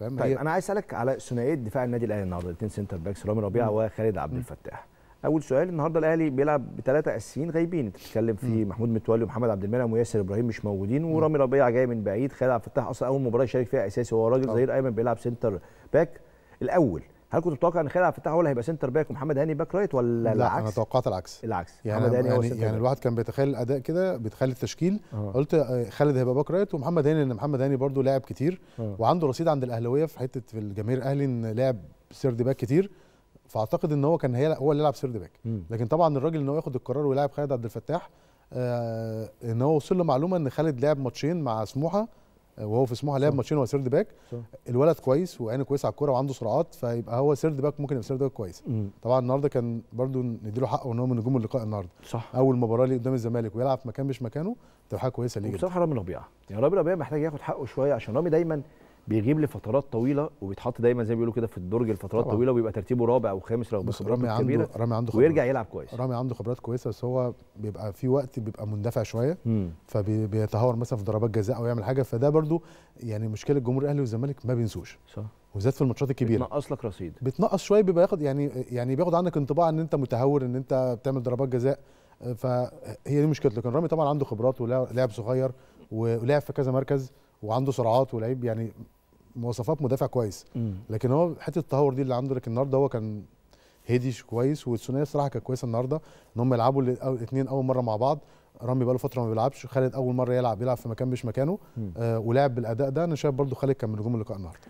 فاهم طيب انا عايز اسالك على ثنائيه دفاع النادي الاهلي النهارده الاثنين سنتر باكس رامي ربيعه وخالد عبد الفتاح اول سؤال النهارده الاهلي بيلعب بثلاثه اساسيين غايبين انت بتتكلم في محمود متولي ومحمد عبد المنعم وياسر ابراهيم مش موجودين ورامي ربيعه جاي من بعيد خالد عبد الفتاح اصلا اول مباراه يشارك فيها اساسي هو راجل ظهير آه. ايمن بيلعب سنتر باك الاول هل كنت متوقع ان خالد عبد الفتاح هو اللي هيبقى سنتر باك ومحمد هاني باك رايت ولا لا العكس؟ انا توقعت العكس العكس يعني محمد هاني يعني, هو يعني, يعني الواحد كان بيتخيل الاداء كده بيتخيل التشكيل أوه. قلت آه، خالد هيبقى باك رايت ومحمد هاني لان محمد هاني برده لاعب كتير أوه. وعنده رصيد عند الاهلاويه في حته في الجماهير الاهلي ان لاعب سيرد باك كتير فاعتقد ان هو كان هو اللي يلعب سيرد باك لكن طبعا الراجل ان هو ياخد القرار ويلاعب خالد عبد الفتاح آه ان هو وصل له معلومه ان خالد لعب ماتشين مع سموحه وهو في سموحه لعب ماتشين هو سيرد باك الولد كويس وعينه كويسه على الكوره وعنده سرعات فيبقى هو سيرد باك ممكن يبقى سيرد باك كويس مم. طبعا النهارده كان برده نديله حقه ان هو من نجوم اللقاء النهارده صح اول مباراه ليه قدام الزمالك ويلعب في مكان مش مكانه تبقى حاجه كويسه ليه بصراحه رامي ربيعه يعني رامي ربيعه محتاج ياخد حقه شويه عشان رامي دايما بيغيب لفترات طويله وبيتحط دايما زي ما بيقولوا كده في الدرج لفترات طويله وبيبقى ترتيبه رابع او خامس لو بس رامي عنده رامي عنده ويرجع يلعب كويس رامي عنده خبرات كويسه بس هو بيبقى في وقت بيبقى مندفع شويه فبيتهور مثلا في ضربات جزاء او يعمل حاجه فده برده يعني مشكله جمهور الاهلي والزمالك ما بينسوش صح وزاد في الماتشات الكبيره بتنقص لك رصيد بتنقص شويه بيبقى ياخد يعني يعني بياخد عنك انطباع ان انت متهور ان انت بتعمل ضربات جزاء فهي دي مشكلته لكن رامي طبعا عنده خبرات ولاعب صغير ولعب في كذا مركز وعنده سرعات ولعيب يعني مواصفات مدافع كويس لكن هو حته التهور دي اللي عنده لكن النهارده هو كان هديش كويس والثنائيه الصراحه كانت كويسه النهارده ان هم يلعبوا الاثنين اول مره مع بعض رامي بقاله فتره ما بيلعبش خالد اول مره يلعب يلعب في مكان مش مكانه آه ولعب بالاداء ده انا شايف برده خالد كان من نجوم اللقاء النهارده